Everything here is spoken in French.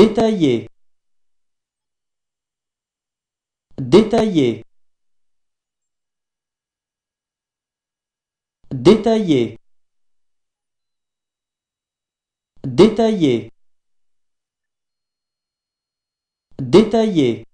détaillé détaillé détaillé détaillé détaillé